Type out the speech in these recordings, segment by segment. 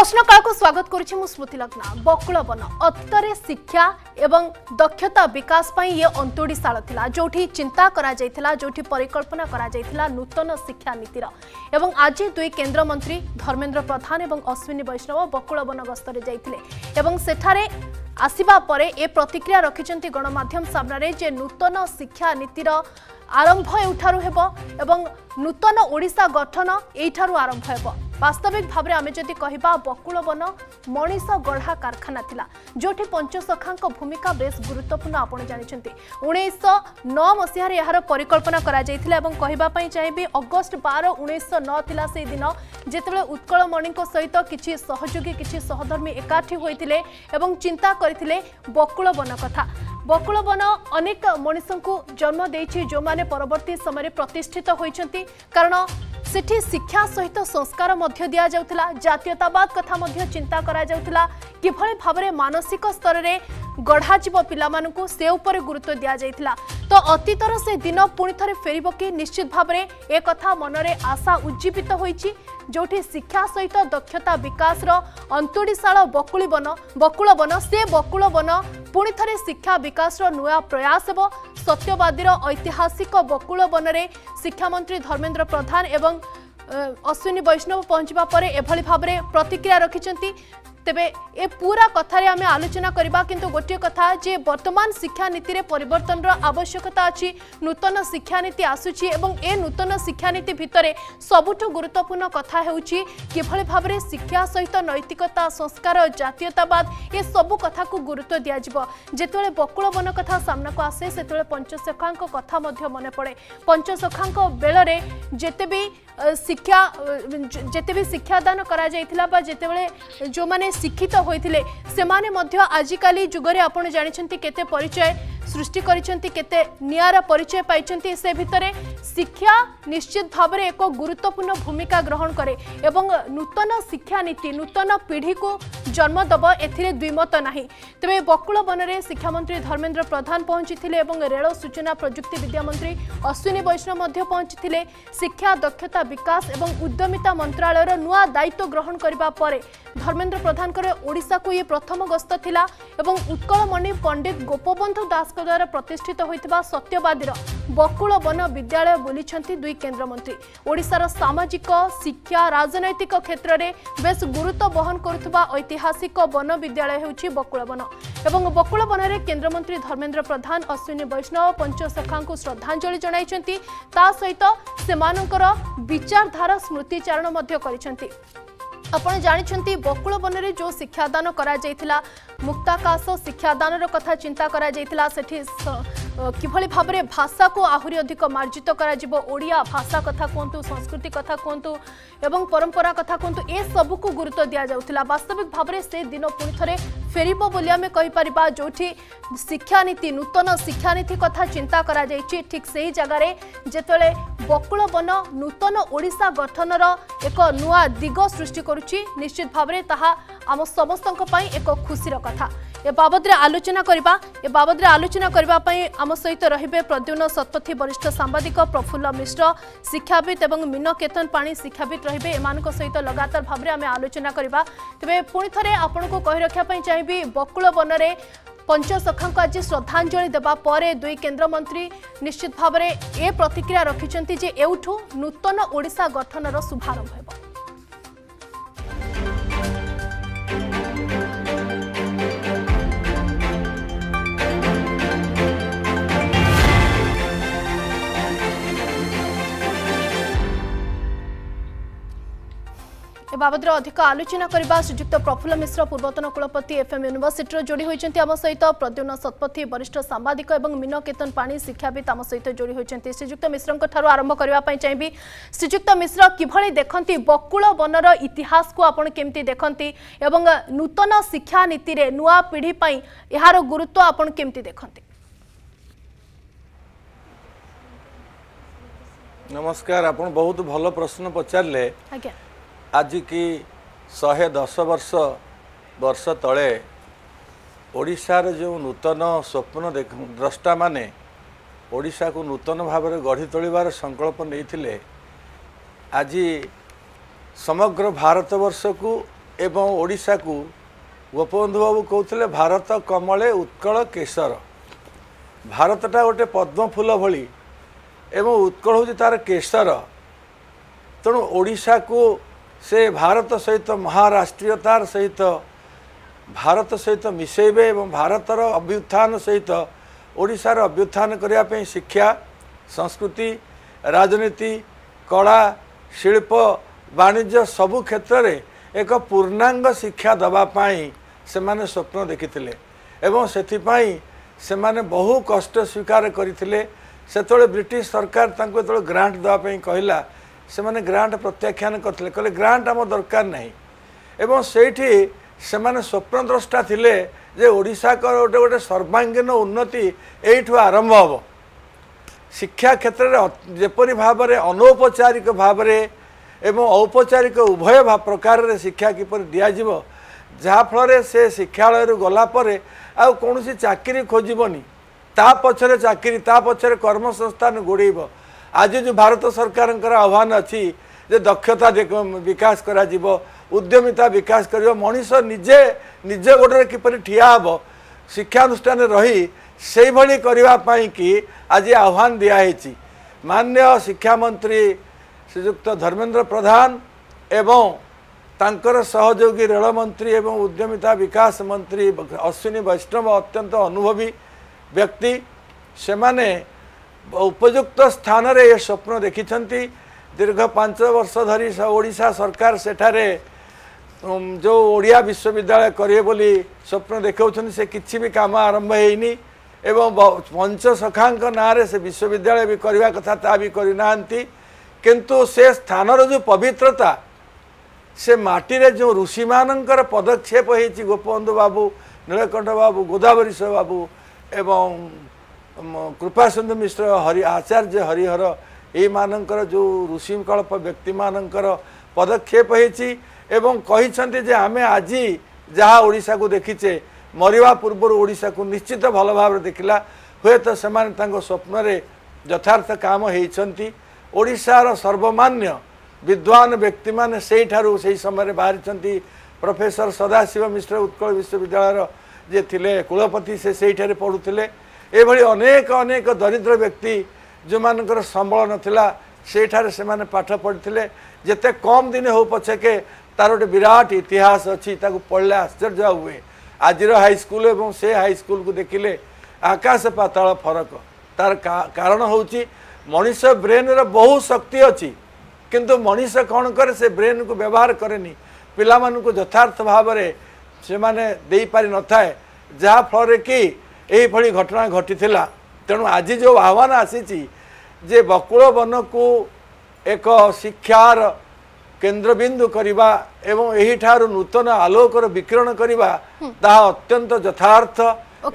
প্রশ্নকালকে স্বাগত করছি মু স্মৃতি লগ্না বকুলবন অতীতরে শিক্ষা এবং দক্ষতা বিকাশ পাই ইয়ে অন্তোড়িশাল লা যেটি চিন্তা করা যাইতিলা যেটি পরিকল্পনা করা যাইতিলা নূতন শিক্ষানীতির এবং আজি দুই কেন্দ্রমন্ত্রী ধর্মেন্দ্র প্রধান এবং অশ্বিনী বৈষ্ণব বকুলবন গস্তরে যাইতিলে এবং সেঠারে আসিবা পরে এ প্রতিক্রিয়া রাখিছেন গণমাধ্যম সামনারে যে নূতন শিক্ষানীতির ଆରମ୍ଭ ଏଠାରୁ ହେବ ଏବଂ ନୂତନ ଓଡ଼ିଶା ଗଠନ ଏଇଠାରୁ ଆରମ୍ଭ ହେବ ବାସ୍ତବିକ ଭାବରେ ଆମେ ଯଦି କହିବା ବକୁଳବନ ମଣିଷ ଗଢ଼ା କାରଖାନା ଥିଲା ଯେଉଁଠି ପଞ୍ଚସଖାଙ୍କ ଭୂମିକା ବେଶ୍ ଗୁରୁତ୍ୱପୂର୍ଣ୍ଣ ଆପଣ ଜାଣିଛନ୍ତି ଉଣେଇଶହ ନଅ ମସିହାରେ ଏହାର ପରିକଳ୍ପନା କରାଯାଇଥିଲା ଏବଂ କହିବା ପାଇଁ ଚାହିଁବି ଅଗଷ୍ଟ ବାର ଉଣେଇଶହ ନଅ ଥିଲା ସେହି ଦିନ ଯେତେବେଳେ ଉତ୍କଳମଣିଙ୍କ ସହିତ କିଛି ସହଯୋଗୀ କିଛି ସହଧର୍ମୀ ଏକାଠି ହୋଇଥିଲେ ଏବଂ ଚିନ୍ତା କରିଥିଲେ ବକୁଳବନ କଥା ବକୁଳବନ ଅନେକ ମଣିଷଙ୍କୁ ଜନ୍ମ ଦେଇଛି ଯେଉଁମାନେ ପରବର୍ତ୍ତୀ ସମୟରେ ପ୍ରତିଷ୍ଠିତ ହୋଇଛନ୍ତି କାରଣ ସେଠି ଶିକ୍ଷା ସହିତ ସଂସ୍କାର ମଧ୍ୟ ଦିଆଯାଉଥିଲା ଜାତୀୟତାବାଦ କଥା ମଧ୍ୟ ଚିନ୍ତା କରାଯାଉଥିଲା କିଭଳି ଭାବରେ ମାନସିକ ସ୍ତରରେ ଗଢ଼ାଯିବ ପିଲାମାନଙ୍କୁ ସେ ଉପରେ ଗୁରୁତ୍ୱ ଦିଆଯାଇଥିଲା ତ ଅତୀତର ସେ ଦିନ ପୁଣି ଥରେ ଫେରିବ କି ନିଶ୍ଚିତ ଭାବରେ ଏକଥା ମନରେ ଆଶା ଉଜ୍ଜୀବିତ ହୋଇଛି ଯେଉଁଠି ଶିକ୍ଷା ସହିତ ଦକ୍ଷତା ବିକାଶର ଅନ୍ତୁଡ଼ିଶାଳ ବକୁଳି ବନ ବକୁଳ ବନ ସେ ବକୁଳ ବନ ପୁଣି ଥରେ ଶିକ୍ଷା ବିକାଶର ନୂଆ ପ୍ରୟାସ ହେବ ସତ୍ୟବାଦୀର ଐତିହାସିକ ବକୁଳ ବନରେ ଶିକ୍ଷାମନ୍ତ୍ରୀ ଧର୍ମେନ୍ଦ୍ର ପ୍ରଧାନ ଏବଂ ଅଶ୍ୱିନୀ ବୈଷ୍ଣବ ପହଞ୍ଚିବା ପରେ ଏଭଳି ଭାବରେ ପ୍ରତିକ୍ରିୟା ରଖିଛନ୍ତି তেবে এ পুরা কথার আমি আলোচনা করা কিন্তু গোটিয়ে কথা যে বর্তমান শিক্ষানীতি পরিবর্তনর আবশ্যকতা অছি নূতন শিক্ষানীতি আসুচি এবং এ নূতন শিক্ষানীতি ভিতরে সবুঠু গুরুত্বপূর্ণ কথা হচ্ছে কিভাবে ভাবে শিক্ষা সহিত নৈতিকতা সংস্কার জাতীয়তাবাদ এসবু কথা গুরুত্ব দিয়াযিব যেতবে বকুলবন কথা সামনাকু আসে সেতবে পঞ্চসখাঙ্ কথা মধ্যে মনে পড়ে পঞ্চসখাঙ্ বেলরে যেতে বি শিক্ষা যেতে বি শিক্ষাদান করা যাইথিলা বা যেতবে যে শিক্ষিত হয়েছে সেমানে মধ্য আজিকালি যুগরে আপনার জাঁচান কেতে পরিচয় সৃষ্টি করেছেন কেতে নিয়ারা পরিচয় পাইছেন সে ভিতরে শিক্ষা নিশ্চিত ভাবে এক গুরুত্বপূর্ণ ভূমিকা গ্রহণ করে এবং নূতন শিক্ষানীতি নূতন পিঢ়িকু জন্ম দেব এথিরে দ্বিমত না তবে বকুল বনরে শিক্ষামন্ত্রী ধর্মেন্দ্র প্রধান পৌঁছিলে এবং রেল সূচনা প্রযুক্তিবিদ্যা মন্ত্রী অশ্বিনী বৈষ্ণব মধ্য পৌঁছিলে শিক্ষা দক্ষতা বিকাশ এবং উদ্যমিতা মন্ত্রালয়ের নূয়া দায়িত্ব গ্রহণ করা পরে ধর্মেন্দ্র প্রধান ପ୍ରଧାନଙ୍କର ଓଡ଼ିଶାକୁ ଇଏ ପ୍ରଥମ ଗସ୍ତ ଥିଲା ଏବଂ ଉତ୍କଳମଣି ପଣ୍ଡିତ ଗୋପବନ୍ଧୁ ଦାସଙ୍କ ଦ୍ୱାରା ପ୍ରତିଷ୍ଠିତ ହୋଇଥିବା ସତ୍ୟବାଦୀର ବକୁଳ ବନ ବିଦ୍ୟାଳୟ ବୁଲିଛନ୍ତି ଦୁଇ କେନ୍ଦ୍ରମନ୍ତ୍ରୀ ଓଡ଼ିଶାର ସାମାଜିକ ଶିକ୍ଷା ରାଜନୈତିକ କ୍ଷେତ୍ରରେ ବେଶ ଗୁରୁତ୍ୱ ବହନ କରୁଥିବା ଐତିହାସିକ ବନ ବିଦ୍ୟାଳୟ ହେଉଛି ବକୁଳ ବନ ଏବଂ ବକୁଳ ବନରେ କେନ୍ଦ୍ରମନ୍ତ୍ରୀ ଧର୍ମେନ୍ଦ୍ର ପ୍ରଧାନ ଅଶ୍ୱିନୀ ବୈଷ୍ଣବ ପଞ୍ଚସଖାଙ୍କୁ ଶ୍ରଦ୍ଧାଞ୍ଜଳି ଜଣାଇଛନ୍ତି ତା ସହିତ ସେମାନଙ୍କର ବିଚାରଧାରା ସ୍ମୃତିଚାରଣ ମଧ୍ୟ କରିଛନ୍ତି ଆପଣ ଜାଣିଛନ୍ତି ବକୁଳବନରେ ଯେଉଁ ଶିକ୍ଷାଦାନ କରାଯାଇଥିଲା ମୁକ୍ତାକାଶ ଶିକ୍ଷାଦାନର କଥା ଚିନ୍ତା କରାଯାଇଥିଲା ସେଠି কিভাবে ভাবে ভাষাকে আহরি অধিক মার্জিত করা ওড়িয়া ভাষা কথা কুহতু সংস্কৃতি কথা কুহতু এবং পরম্পরা কথা কুহতু এসবুক গুরুত্ব দিয়া যাওয়া বাস্তবিক ভাবে সে দিন পুঁ থে ফেরব বলে আমি কইপারা যেটি শিক্ষানীতি নূতন শিক্ষানীতি কথা চিন্তা করা যাই ঠিক সেই জায়গায় যেতবে বকুল বন নূতন ওড়শা গঠনর এক নূয়া দিগ সৃষ্টি করুছি নিশ্চিত ভাবে তাহা আম সমস্ত এক খুশির কথা ଏ ବାବଦରେ ଆଲୋଚନା କରିବା ଏ ବାବଦରେ ଆଲୋଚନା କରିବା ପାଇଁ ଆମ ସହିତ ରହିବେ ପ୍ରଦ୍ୟୁନ ଶତପଥୀ ବରିଷ୍ଠ ସାମ୍ବାଦିକ ପ୍ରଫୁଲ୍ଲ ମିଶ୍ର ଶିକ୍ଷାବିତ୍ ଏବଂ ମୀନ କେତନ ପାଣି ଶିକ୍ଷାବିତ୍ ରହିବେ ଏମାନଙ୍କ ସହିତ ଲଗାତାର ଭାବରେ ଆମେ ଆଲୋଚନା କରିବା ତେବେ ପୁଣି ଥରେ ଆପଣଙ୍କୁ କହି ରଖିବା ପାଇଁ ଚାହିଁବି ବକୁଳ ବନରେ ପଞ୍ଚସଖାଙ୍କୁ ଆଜି ଶ୍ରଦ୍ଧାଞ୍ଜଳି ଦେବା ପରେ ଦୁଇ କେନ୍ଦ୍ରମନ୍ତ୍ରୀ ନିଶ୍ଚିତ ଭାବରେ ଏ ପ୍ରତିକ୍ରିୟା ରଖିଛନ୍ତି ଯେ ଏଉଠୁ ନୂତନ ଓଡ଼ିଶା ଗଠନର ଶୁଭାରମ୍ଭ ହେବ ବାବଦରେ ଅଧିକ ଆଲୋଚନା କରିବା ଶ୍ରୀଯୁକ୍ତ ପ୍ରଫୁଲ୍ଲ ମିଶ୍ର ପୂର୍ବତନ କୁଳପତି ଏଫ୍ଏମ୍ ୟୁନିଭର୍ସିଟିର ଯୋଡ଼ି ହୋଇଛନ୍ତି ଆମ ସହିତ ପ୍ରଦ୍ୟୁନ ଶତପଥୀ ବରିଷ୍ଠ ସାମ୍ବାଦିକ ଏବଂ ମୀନ କେତନ ପାଣି ଶିକ୍ଷାବିତ୍ ଆମ ସହିତ ଯୋଡ଼ି ହୋଇଛନ୍ତି ଶ୍ରୀଯୁକ୍ତ ମିଶ୍ରଙ୍କ ଠାରୁ ଆରମ୍ଭ କରିବା ପାଇଁ ଚାହିଁବି ଶ୍ରୀଯୁକ୍ତ ମିଶ୍ର କିଭଳି ଦେଖନ୍ତି ବକୁଳ ବନର ଇତିହାସକୁ ଆପଣ କେମିତି ଦେଖନ୍ତି ଏବଂ ନୂତନ ଶିକ୍ଷାନୀତିରେ ନୂଆ ପିଢ଼ି ପାଇଁ ଏହାର ଗୁରୁତ୍ୱ ଆପଣ କେମିତି ଦେଖନ୍ତି ନମସ୍କାର ଆପଣ ବହୁତ ଭଲ ପ୍ରଶ୍ନ ପଚାରିଲେ ଆଜ୍ଞା ଆଜିକି ଶହେ ଦଶ ବର୍ଷ ବର୍ଷ ତଳେ ଓଡ଼ିଶାରେ ଯେଉଁ ନୂତନ ସ୍ୱପ୍ନ ଦେଖ ଦ୍ରଷ୍ଟାମାନେ ଓଡ଼ିଶାକୁ ନୂତନ ଭାବରେ ଗଢ଼ି ତୋଳିବାର ସଂକଳ୍ପ ନେଇଥିଲେ ଆଜି ସମଗ୍ର ଭାରତବର୍ଷକୁ ଏବଂ ଓଡ଼ିଶାକୁ ଗୋପବନ୍ଧୁ ବାବୁ କହୁଥିଲେ ଭାରତ କମଳେ ଉତ୍କଳ କେଶର ଭାରତଟା ଗୋଟେ ପଦ୍ମଫୁଲ ଭଳି ଏବଂ ଉତ୍କଳ ହେଉଛି ତା'ର କେଶର ତେଣୁ ଓଡ଼ିଶାକୁ ସେ ଭାରତ ସହିତ ମହାରାଷ୍ଟ୍ରୀୟତାର ସହିତ ଭାରତ ସହିତ ମିଶେଇବେ ଏବଂ ଭାରତର ଅଭ୍ୟୁତ୍ଥାନ ସହିତ ଓଡ଼ିଶାର ଅଭ୍ୟୁତ୍ଥାନ କରିବା ପାଇଁ ଶିକ୍ଷା ସଂସ୍କୃତି ରାଜନୀତି କଳା ଶିଳ୍ପ ବାଣିଜ୍ୟ ସବୁ କ୍ଷେତ୍ରରେ ଏକ ପୂର୍ଣ୍ଣାଙ୍ଗ ଶିକ୍ଷା ଦେବା ପାଇଁ ସେମାନେ ସ୍ୱପ୍ନ ଦେଖିଥିଲେ ଏବଂ ସେଥିପାଇଁ ସେମାନେ ବହୁ କଷ୍ଟ ସ୍ୱୀକାର କରିଥିଲେ ସେତେବେଳେ ବ୍ରିଟିଶ ସରକାର ତାଙ୍କୁ ଯେତେବେଳେ ଗ୍ରାଣ୍ଟ ଦେବା ପାଇଁ କହିଲା ସେମାନେ ଗ୍ରାଣ୍ଟ ପ୍ରତ୍ୟାଖ୍ୟାନ କରିଥିଲେ କହିଲେ ଗ୍ରାଣ୍ଟ ଆମ ଦରକାର ନାହିଁ ଏବଂ ସେଇଠି ସେମାନେ ସ୍ୱପ୍ନଦ୍ରଷ୍ଟା ଥିଲେ ଯେ ଓଡ଼ିଶାର ଗୋଟେ ଗୋଟେ ସର୍ବାଙ୍ଗୀନ ଉନ୍ନତି ଏଇଠୁ ଆରମ୍ଭ ହେବ ଶିକ୍ଷା କ୍ଷେତ୍ରରେ ଯେପରି ଭାବରେ ଅନୌପଚାରିକ ଭାବରେ ଏବଂ ଔପଚାରିକ ଉଭୟ ପ୍ରକାରରେ ଶିକ୍ଷା କିପରି ଦିଆଯିବ ଯାହାଫଳରେ ସେ ଶିକ୍ଷାଳୟରୁ ଗଲାପରେ ଆଉ କୌଣସି ଚାକିରି ଖୋଜିବନି ତା ପଛରେ ଚାକିରି ତା ପଛରେ କର୍ମସଂସ୍ଥାନ ଗୋଡ଼େଇବ ଆଜି ଯେଉଁ ଭାରତ ସରକାରଙ୍କର ଆହ୍ୱାନ ଅଛି ଯେ ଦକ୍ଷତା ବିକାଶ କରାଯିବ ଉଦ୍ୟମିତା ବିକାଶ କରିବ ମଣିଷ ନିଜେ ନିଜ ଗୋଡ଼ରେ କିପରି ଠିଆ ହେବ ଶିକ୍ଷାନୁଷ୍ଠାନ ରହି ସେଇଭଳି କରିବା ପାଇଁକି ଆଜି ଆହ୍ୱାନ ଦିଆହେଇଛି ମାନ୍ୟ ଶିକ୍ଷାମନ୍ତ୍ରୀ ଶ୍ରୀଯୁକ୍ତ ଧର୍ମେନ୍ଦ୍ର ପ୍ରଧାନ ଏବଂ ତାଙ୍କର ସହଯୋଗୀ ରେଳମନ୍ତ୍ରୀ ଏବଂ ଉଦ୍ୟମିତା ବିକାଶ ମନ୍ତ୍ରୀ ଅଶ୍ୱିନୀ ବୈଷ୍ଣବ ଅତ୍ୟନ୍ତ ଅନୁଭବୀ ବ୍ୟକ୍ତି ସେମାନେ ଉପଯୁକ୍ତ ସ୍ଥାନରେ ଏ ସ୍ୱପ୍ନ ଦେଖିଛନ୍ତି ଦୀର୍ଘ ପାଞ୍ଚ ବର୍ଷ ଧରି ଓଡ଼ିଶା ସରକାର ସେଠାରେ ଯେଉଁ ଓଡ଼ିଆ ବିଶ୍ୱବିଦ୍ୟାଳୟ କରିବେ ବୋଲି ସ୍ୱପ୍ନ ଦେଖାଉଛନ୍ତି ସେ କିଛି ବି କାମ ଆରମ୍ଭ ହେଇନି ଏବଂ ପଞ୍ଚସଖାଙ୍କ ନାଁରେ ସେ ବିଶ୍ୱବିଦ୍ୟାଳୟ ବି କରିବା କଥା ତା ବି କରିନାହାନ୍ତି କିନ୍ତୁ ସେ ସ୍ଥାନର ଯେଉଁ ପବିତ୍ରତା ସେ ମାଟିରେ ଯେଉଁ ଋଷିମାନଙ୍କର ପଦକ୍ଷେପ ହେଇଛି ଗୋପବନ୍ଧୁ ବାବୁ ନୀଳକଣ୍ଠ ବାବୁ ଗୋଦାବରିଶ ବାବୁ ଏବଂ कृपासन्त मिश्र हरि आचार्य हरिहर जो हरिहरुषिक व्यक्ति म पदक्षेपि एउटा आज जहाँ को देखिचे मरवा पूर्व ओडाको निश्चित भेकला हेतो स्वप्नु यथार्थ काम हैसार सर्वमान्य विद्वान व्यक्ति मैठु सही समय बाँकी चाहिँ प्रफेसर सदाशिव मिश्र उत्कल विश्वविद्यालय जे थिले कुलपति सही पढुले ଏଭଳି ଅନେକ ଅନେକ ଦରିଦ୍ର ବ୍ୟକ୍ତି ଯେଉଁମାନଙ୍କର ସମ୍ବଳ ନଥିଲା ସେଇଠାରେ ସେମାନେ ପାଠ ପଢ଼ିଥିଲେ ଯେତେ କମ୍ ଦିନ ହେଉ ପଛକେ ତାର ଗୋଟେ ବିରାଟ ଇତିହାସ ଅଛି ତାକୁ ପଢ଼ିଲେ ଆଶ୍ଚର୍ଯ୍ୟ ହୁଏ ଆଜିର ହାଇସ୍କୁଲ ଏବଂ ସେ ହାଇସ୍କୁଲକୁ ଦେଖିଲେ ଆକାଶ ପାତାଳ ଫରକ ତାର କାରଣ ହେଉଛି ମଣିଷ ବ୍ରେନ୍ର ବହୁ ଶକ୍ତି ଅଛି କିନ୍ତୁ ମଣିଷ କ'ଣ କରେ ସେ ବ୍ରେନ୍କୁ ବ୍ୟବହାର କରେନି ପିଲାମାନଙ୍କୁ ଯଥାର୍ଥ ଭାବରେ ସେମାନେ ଦେଇପାରିନଥାଏ ଯାହାଫଳରେ କି ଏଇଭଳି ଘଟଣା ଘଟିଥିଲା ତେଣୁ ଆଜି ଯେଉଁ ଆହ୍ୱାନ ଆସିଛି ଯେ ବକୁଳ ବନକୁ ଏକ ଶିକ୍ଷାର କେନ୍ଦ୍ରବିନ୍ଦୁ କରିବା ଏବଂ ଏହିଠାରୁ ନୂତନ ଆଲୋକର ବିକିରଣ କରିବା ତାହା ଅତ୍ୟନ୍ତ ଯଥାର୍ଥ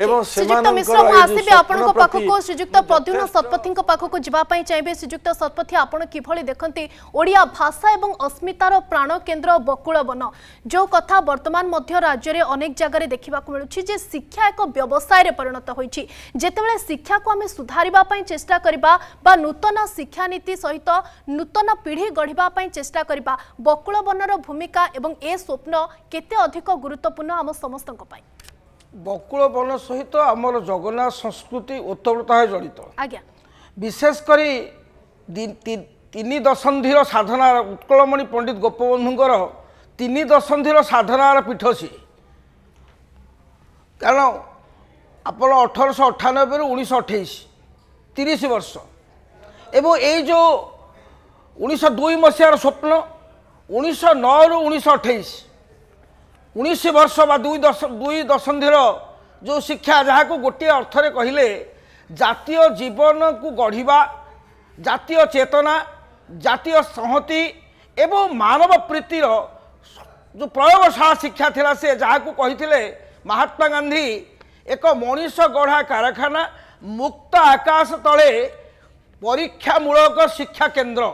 এবং শ্রীযুক্ত মিশ্র মু আসিবি আপনার পাখক শ্রীযুক্ত প্রদ্যুন শতপথী পাখক যাওয়া চাইবে শ্রীযুক্ত শতপথী আপনার কিভাবে দেখতে ওড়িয়া ভাষা এবং অস্মিতার প্রাণ কেন্দ্র বকুলবন যে কথা বর্তমান মধ্য রাজ্যের অনেক জায়গায় দেখা মিলুছি যে শিক্ষা এক ব্যবসায় পরিণত হয়েছে যেতবে শিক্ষা আমি সুধারা চেষ্টা করা বা নূতন শিক্ষানীতি সহিত নূতন পিঢ়ি গড়া চেষ্টা করা বকুলবনর ভূমিকা এবং এ স্বপ্ন কেতে অধিক গুরুত্বপূর্ণ আম সমস্ত বকুল বন সহিত আমার জগন্নাথ সংস্কৃতি ওতপ্রোত হয়ে জড়িত বিশেষ করে তিনি দশন্ধির সাধনার উৎকলমণি পণ্ডিত গোপবন্ধুঙ্কর তিনি দশন্ধির সাধনার পীঠ সি কারণ আপনার অঠরশ অঠানবে উনিশশো অঠেইশ তিরিশ বর্ষ এবং এই যে উনিশশো দুই মশিয়ার স্বপ্ন উনিশশো নু উনিশশো অঠেইশ ଉଣେଇଶ ବର୍ଷ ବା ଦୁଇ ଦଶ ଦୁଇ ଦଶନ୍ଧିର ଯେଉଁ ଶିକ୍ଷା ଯାହାକୁ ଗୋଟିଏ ଅର୍ଥରେ କହିଲେ ଜାତୀୟ ଜୀବନକୁ ଗଢ଼ିବା ଜାତୀୟ ଚେତନା ଜାତୀୟ ସଂହତି ଏବଂ ମାନବ ପ୍ରୀତିର ଯେଉଁ ପ୍ରୟୋଗଶାଳା ଶିକ୍ଷା ଥିଲା ସେ ଯାହାକୁ କହିଥିଲେ ମହାତ୍ମା ଗାନ୍ଧୀ ଏକ ମଣିଷ ଗଢ଼ା କାରଖାନା ମୁକ୍ତ ଆକାଶ ତଳେ ପରୀକ୍ଷାମୂଳକ ଶିକ୍ଷା କେନ୍ଦ୍ର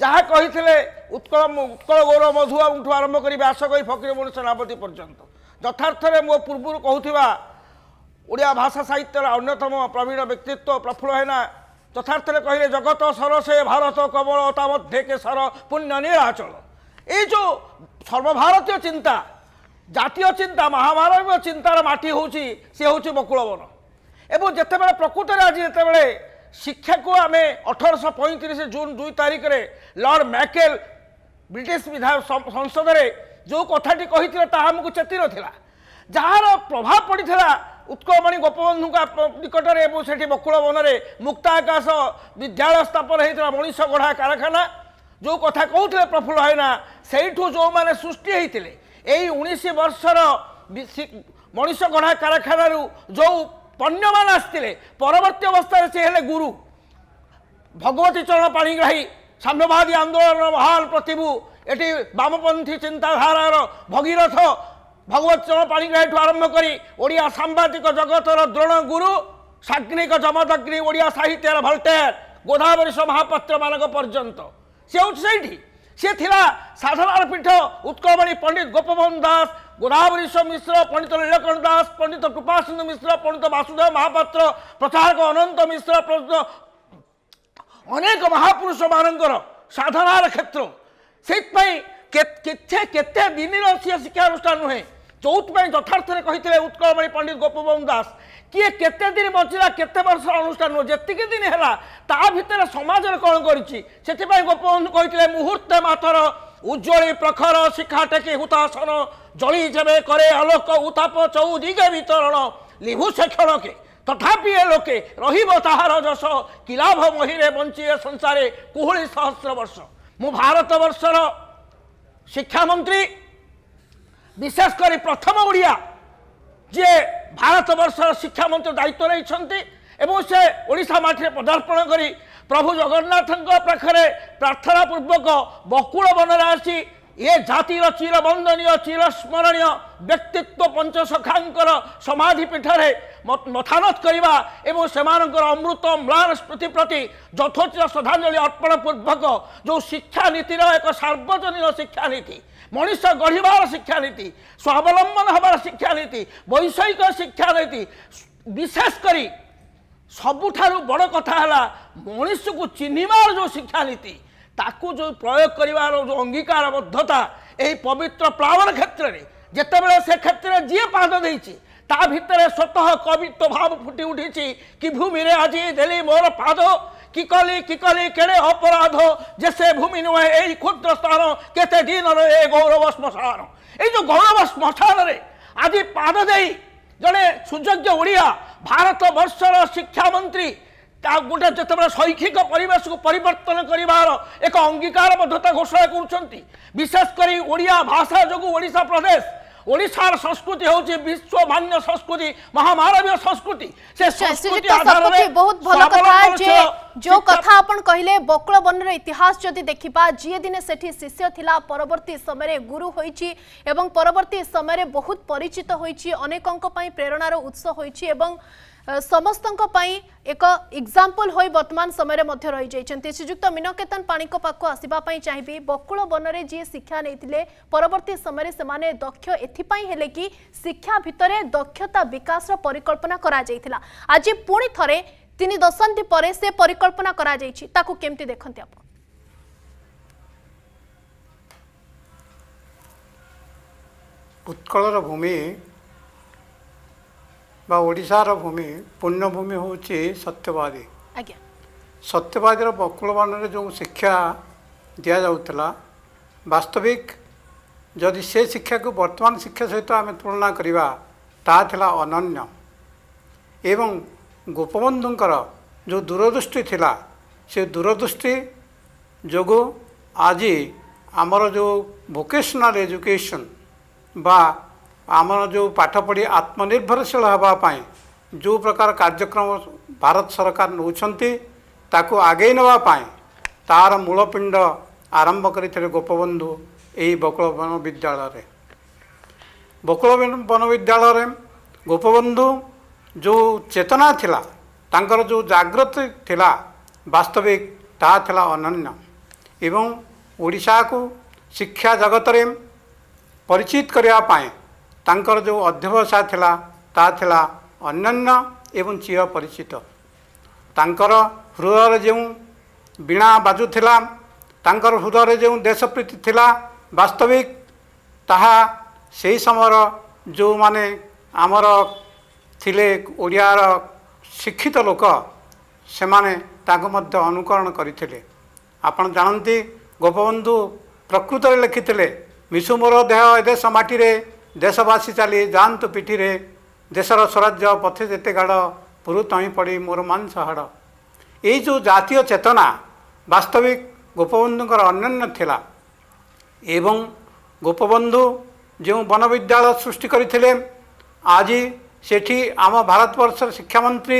ଯାହା କହିଥିଲେ ଉତ୍କଳ ଉତ୍କଳ ଗୌରବ ମଧୁବାବୁଠୁ ଆରମ୍ଭ କରି ବ୍ୟାସକବି ଫକୀରମୋହନ ସେନାପତି ପର୍ଯ୍ୟନ୍ତ ଯଥାର୍ଥରେ ମୋ ପୂର୍ବରୁ କହୁଥିବା ଓଡ଼ିଆ ଭାଷା ସାହିତ୍ୟର ଅନ୍ୟତମ ପ୍ରବୀଣ ବ୍ୟକ୍ତିତ୍ୱ ପ୍ରଫୁଲ୍ଲ ହେନା ଯଥାର୍ଥରେ କହିଲେ ଜଗତ ସର ସେ ଭାରତ କବଳ ତା ମଧ୍ୟେ କେ ସର ପୁଣ୍ୟ ନୀଳାଚଳ ଏଇ ଯେଉଁ ସର୍ବଭାରତୀୟ ଚିନ୍ତା ଜାତୀୟ ଚିନ୍ତା ମହାଭାରତୀୟ ଚିନ୍ତାର ମାଟି ହେଉଛି ସେ ହେଉଛି ବକୁଳବନ ଏବଂ ଯେତେବେଳେ ପ୍ରକୃତରେ ଆଜି ଯେତେବେଳେ ଶିକ୍ଷାକୁ ଆମେ ଅଠରଶହ ପଇଁତିରିଶ ଜୁନ୍ ଦୁଇ ତାରିଖରେ ଲର୍ଡ଼ ମ୍ୟାକେଲ୍ ବ୍ରିଟିଶ ବିଧାନ ସଂସଦରେ ଯେଉଁ କଥାଟି କହିଥିଲେ ତାହା ଆମକୁ ଚେତି ନଥିଲା ଯାହାର ପ୍ରଭାବ ପଡ଼ିଥିଲା ଉତ୍କଳମଣି ଗୋପବନ୍ଧୁଙ୍କ ନିକଟରେ ଏବଂ ସେଠି ବକୁଳ ବନରେ ମୁକ୍ତ ଆକାଶ ବିଦ୍ୟାଳୟ ସ୍ଥାପନ ହୋଇଥିଲା ମଣିଷ ଗଢ଼ା କାରଖାନା ଯେଉଁ କଥା କହୁଥିଲେ ପ୍ରଫୁଲ୍ଲ ହାଇନା ସେଇଠୁ ଯେଉଁମାନେ ସୃଷ୍ଟି ହୋଇଥିଲେ ଏଇ ଉଣେଇଶ ବର୍ଷର ମଣିଷ ଗଢ଼ା କାରଖାନାରୁ ଯେଉଁ ପଣ୍ୟମାନ ଆସିଥିଲେ ପରବର୍ତ୍ତୀ ଅବସ୍ଥାରେ ସେ ହେଲେ ଗୁରୁ ଭଗବତୀ ଚରଣ ପାଣିଗ୍ରାହୀ ସାମ୍ୟବାଦୀ ଆନ୍ଦୋଳନର ମହାନ ପ୍ରତିଭୁ ଏଠି ବାମପନ୍ଥୀ ଚିନ୍ତାଧାରାର ଭଗୀରଥ ଭଗବତୀ ଚରଣ ପାଣିଗ୍ରାହୀଠୁ ଆରମ୍ଭ କରି ଓଡ଼ିଆ ସାମ୍ବାଦିକ ଜଗତର ଦ୍ରୋଣ ଗୁରୁ ସାଗ୍ନିକ ଜମଦଗ୍ନି ଓଡ଼ିଆ ସାହିତ୍ୟର ଭଲ୍ଟେୟାର ଗୋଦାବରୀଶ ମହାପାତ୍ରମାନଙ୍କ ପର୍ଯ୍ୟନ୍ତ ସେ ହେଉଛି ସେଇଠି ସେ ଥିଲା ସାଧନାର ପୀଠ ଉତ୍କଳମଣି ପଣ୍ଡିତ ଗୋପବନ୍ଧୁ ଦାସ গোদাবরীশ মিশ্র পণ্ডিত লীলকণ দাস পণ্ডিত কৃপাসিন্ধু মিশ্র পণ্ডিত বাসুদেব মহাপাত্র প্রচারক অনন্ত মিশ্র অনেক মহাপুরুষ মানকর সাধনার ক্ষেত্র সেইপাই କେତେ କେତେ ଦିନର ସିଏ ଶିକ୍ଷାନୁଷ୍ଠାନ ନୁହେଁ ଯେଉଁଥିପାଇଁ ଯଥାର୍ଥରେ କହିଥିଲେ ଉତ୍କଳମଣି ପଣ୍ଡିତ ଗୋପବନ୍ଧୁ ଦାସ କିଏ କେତେ ଦିନ ବଞ୍ଚିଲା କେତେ ବର୍ଷର ଅନୁଷ୍ଠାନ ନୁହେଁ ଯେତିକି ଦିନ ହେଲା ତା ଭିତରେ ସମାଜରେ କ'ଣ କରିଛି ସେଥିପାଇଁ ଗୋପବନ୍ଧୁ କହିଥିଲେ ମୁହୂର୍ତ୍ତେ ମାଥର ଉଜ୍ଜଳି ପ୍ରଖର ଶିଖା ଟେକି ହୁତାସନ ଜଳି ଯେବେ କରେ ଆଲୋକ ଉତାପ ଚଉ ଦିଗେ ବିତରଣ ଲିଭୁ ସେ କ୍ଷଣକେ ତଥାପି ଏ ଲୋକେ ରହିବ ତାହାର ଯଶ କିଲାଭ ମହିରେ ବଞ୍ଚିବେ ସଂସାରେ କୁହୁଳି ସହସ୍ର ବର୍ଷ ମୁଁ ଭାରତବର୍ଷର ଶିକ୍ଷାମନ୍ତ୍ରୀ ବିଶେଷ କରି ପ୍ରଥମ ଓଡ଼ିଆ ଯିଏ ଭାରତବର୍ଷର ଶିକ୍ଷାମନ୍ତ୍ରୀ ଦାୟିତ୍ୱ ନେଇଛନ୍ତି ଏବଂ ସେ ଓଡ଼ିଶା ମାଟିରେ ପଦାର୍ପଣ କରି ପ୍ରଭୁ ଜଗନ୍ନାଥଙ୍କ ପାଖରେ ପ୍ରାର୍ଥନା ପୂର୍ବକ ବକୁଳ ବନରେ ଆସି এ জাতির চিরবন্দনীয় চিরস্মরণীয় ব্যক্তিত্ব পঞ্চসখাঙ্কর সমাধি পীঠরে মথানত করা এবং সেমানଙ୍କର অমৃত ম্লান স্মৃতি প্রতি যথোচিত শ্রদ্ধাঞ্জলি অর্পণ পূর্বক যে শিক্ষানীতির এক সার্বজনীন শিক্ষানীতি মনীষ গড়িবার শিক্ষানীতি স্বাবলম্বন হবার শিক্ষানীতি বৈষয়িক শিক্ষানীতি বিশেষ করে সবুঠার বড় কথা হল মনীষকে চিহ্নবার যে শিক্ষানীতি ତାକୁ ଯେଉଁ ପ୍ରୟୋଗ କରିବାର ଯେଉଁ ଅଙ୍ଗୀକାରବଦ୍ଧତା ଏହି ପବିତ୍ର ପ୍ଲାବନ କ୍ଷେତ୍ରରେ ଯେତେବେଳେ ସେ କ୍ଷେତ୍ରରେ ଯିଏ ପାଦ ଦେଇଛି ତା ଭିତରେ ସ୍ୱତଃ କବିତ୍ୱ ଭାବ ଫୁଟି ଉଠିଛି କି ଭୂମିରେ ଆଜି ଦେଲି ମୋର ପାଦ কি কলি কি কলি কেড়ে অপরাধ যে সে ভূমি নয় এই ক্ষুদ্র স্থান কেতে দিনর এ গৌরব শ্মশান এই যে গৌরব শ্মশানরে আজি পাদ দেই জনে সুযোগ্য ওড়িয়া ভারতবর্ষর শিক্ষামন্ত্রী গোটে যেতবে শৈক্ষিক পরিবেশক পরিবর্তন করবার এক অঙ্গীকারবদ্ধতা ঘোষণা করছেন বিশেষ করে ওড়িয়া ভাষা যোগ ওড়শা প্রদেশ ওড়িশার সংস্কৃতি হচ্ছে বিশ্বমান্য সংস্কৃতি মহামানবীয় সংস্কৃতি সে সংস্কৃতি আধারে বহুত ভালো কথা যে যে কথা আপন কহিলে বকুল বনর ইতিহাস যদি দেখিবা যিয়ে দিনে সেটি শিষ্য থিলা পরবর্তী সময়ে গুরু হইছি এবং পরবর্তী সময়ে বহুত পরিচিত হইছি অনেকঙ্ক পাই প্রেরণার উৎস হইছি এবং ସମସ୍ତଙ୍କ ପାଇଁ ଏକ ଏକ୍ଜାମ୍ପଲ୍ ହୋଇ ବର୍ତ୍ତମାନ ସମୟରେ ମଧ୍ୟ ରହିଯାଇଛନ୍ତି ଶ୍ରୀଯୁକ୍ତ ମୀନକେତନ ପାଣିଙ୍କ ପାଖକୁ ଆସିବା ପାଇଁ ଚାହିଁବି ବକୁଳ ବନରେ ଯିଏ ଶିକ୍ଷା ନେଇଥିଲେ ପରବର୍ତ୍ତୀ ସମୟରେ ସେମାନେ ଦକ୍ଷ ଏଥିପାଇଁ ହେଲେ କି ଶିକ୍ଷା ଭିତରେ ଦକ୍ଷତା ବିକାଶର ପରିକଳ୍ପନା କରାଯାଇଥିଲା ଆଜି ପୁଣି ଥରେ ତିନି ଦଶନ୍ଧି ପରେ ସେ ପରିକଳ୍ପନା କରାଯାଇଛି ତାକୁ କେମିତି ଦେଖନ୍ତି ଆପଣ ଉତ୍କଳର ଭୂମି ବା ଓଡ଼ିଶାର ଭୂମି ପୂର୍ଣ୍ଣଭୂମି ହେଉଛି ସତ୍ୟବାଦୀ ଆଜ୍ଞା ସତ୍ୟବାଦୀର ବକୁଳବାଣରେ ଯେଉଁ ଶିକ୍ଷା ଦିଆଯାଉଥିଲା ବାସ୍ତବିକ ଯଦି ସେ ଶିକ୍ଷାକୁ ବର୍ତ୍ତମାନ ଶିକ୍ଷା ସହିତ ଆମେ ତୁଳନା କରିବା ତାହା ଥିଲା ଅନନ୍ୟ ଏବଂ ଗୋପବନ୍ଧୁଙ୍କର ଯେଉଁ ଦୂରଦୃଷ୍ଟି ଥିଲା ସେ ଦୂରଦୃଷ୍ଟି ଯୋଗୁଁ ଆଜି ଆମର ଯେଉଁ ଭୋକେସନାଲ୍ ଏଜୁକେସନ୍ ବା ଆମର ଯେଉଁ ପାଠ ପଢ଼ି ଆତ୍ମନିର୍ଭରଶୀଳ ହେବା ପାଇଁ ଯେଉଁ ପ୍ରକାର କାର୍ଯ୍ୟକ୍ରମ ଭାରତ ସରକାର ନେଉଛନ୍ତି ତାକୁ ଆଗେଇ ନେବା ପାଇଁ ତା'ର ମୂଳପିଣ୍ଡ ଆରମ୍ଭ କରିଥିଲେ ଗୋପବନ୍ଧୁ ଏହି ବକୁଳ ବନବିଦ୍ୟାଳୟରେ ବକୁଳ ବନବିଦ୍ୟାଳୟରେ ଗୋପବନ୍ଧୁ ଯେଉଁ ଚେତନା ଥିଲା ତାଙ୍କର ଯେଉଁ ଜାଗ୍ରତ ଥିଲା ବାସ୍ତବିକ ତାହା ଥିଲା ଅନନ୍ୟ ଏବଂ ଓଡ଼ିଶାକୁ ଶିକ୍ଷା ଜଗତରେ ପରିଚିତ କରିବା ପାଇଁ ତାଙ୍କର ଯେଉଁ ଅଧ୍ୟବସାୟ ଥିଲା ତାହା ଥିଲା ଅନନ୍ୟ ଏବଂ ଚିର ପରିଚିତ ତାଙ୍କର ହୃଦୟରେ ଯେଉଁ ବୀଣା ବାଜୁଥିଲା ତାଙ୍କର ହୃଦୟରେ ଯେଉଁ ଦେଶ ପ୍ରୀତି ଥିଲା ବାସ୍ତବିକ ତାହା ସେହି ସମୟର ଯେଉଁମାନେ ଆମର ଥିଲେ ଓଡ଼ିଆର ଶିକ୍ଷିତ ଲୋକ ସେମାନେ ତାଙ୍କୁ ମଧ୍ୟ ଅନୁକରଣ କରିଥିଲେ ଆପଣ ଜାଣନ୍ତି ଗୋପବନ୍ଧୁ ପ୍ରକୃତରେ ଲେଖିଥିଲେ ମିଶୁ ମୋର ଦେହ ଏ ଦେଶ ମାଟିରେ ଦେଶବାସୀ ଚାଲି ଯାଆନ୍ତୁ ପିଠିରେ ଦେଶର ସ୍ୱରାଜ୍ୟ ପଥେ ଯେତେ ଗାଡ଼ ପୁରୁ ତଇଁ ପଡ଼ି ମୋର ମାଂସ ହାଡ଼ ଏଇ ଯେଉଁ ଜାତୀୟ ଚେତନା ବାସ୍ତବିକ ଗୋପବନ୍ଧୁଙ୍କର ଅନ୍ୟାନ୍ୟ ଥିଲା ଏବଂ ଗୋପବନ୍ଧୁ ଯେଉଁ ବନବିଦ୍ୟାଳୟ ସୃଷ୍ଟି କରିଥିଲେ ଆଜି ସେଠି ଆମ ଭାରତବର୍ଷର ଶିକ୍ଷାମନ୍ତ୍ରୀ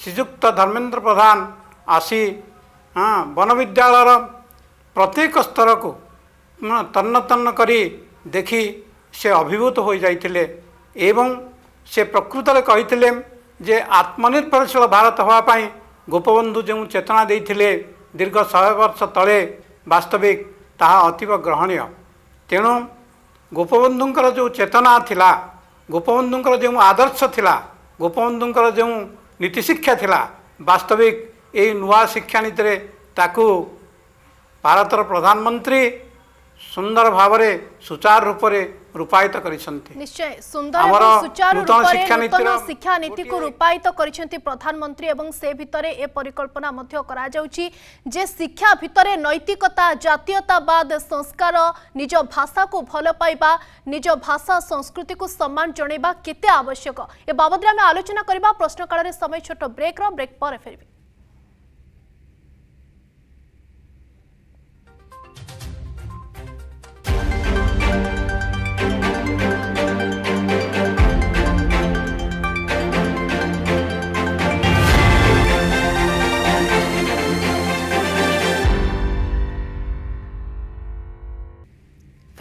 ଶ୍ରୀଯୁକ୍ତ ଧର୍ମେନ୍ଦ୍ର ପ୍ରଧାନ ଆସି ବନବିଦ୍ୟାଳୟର ପ୍ରତ୍ୟେକ ସ୍ତରକୁ ତନ୍ନତନ୍ନ କରି ଦେଖି ସେ ଅଭିଭୂତ ହୋଇଯାଇଥିଲେ ଏବଂ ସେ ପ୍ରକୃତରେ କହିଥିଲେ ଯେ ଆତ୍ମନିର୍ଭରଶୀଳ ଭାରତ ହେବା ପାଇଁ ଗୋପବନ୍ଧୁ ଯେଉଁ ଚେତନା ଦେଇଥିଲେ ଦୀର୍ଘ ଶହେ ବର୍ଷ ତଳେ ବାସ୍ତବିକ ତାହା ଅତୀବ ଗ୍ରହଣୀୟ ତେଣୁ ଗୋପବନ୍ଧୁଙ୍କର ଯେଉଁ ଚେତନା ଥିଲା ଗୋପବନ୍ଧୁଙ୍କର ଯେଉଁ ଆଦର୍ଶ ଥିଲା ଗୋପବନ୍ଧୁଙ୍କର ଯେଉଁ ନୀତିଶିକ୍ଷା ଥିଲା ବାସ୍ତବିକ ଏହି ନୂଆ ଶିକ୍ଷାନୀତିରେ ତାକୁ ଭାରତର ପ୍ରଧାନମନ୍ତ୍ରୀ সুন্দর ভাবে সুচার রূপে রূপায়িত করেছেন নিশ্চয় সুন্দর সুচার রূপে শিক্ষা নীতি কু রূপায়িত করেছেন প্রধানমন্ত্রী এবং সে ভিতরে এ পরিকল্পনা মধ্য করা যাচ্ছে যে শিক্ষা ভিতরে নৈতিকতা জাতীয়তাবাদ সংস্কার নিজ ভাষা কু ভাল পাইবা নিজ ভাষা সংস্কৃতি কু সম্মান জনাইবা কেতে আবশ্যক এ বাবদরে আমি আলোচনা করা প্রশ্নকালের সময় ছোট ব্রেক ব্রেক পরে ফেরবি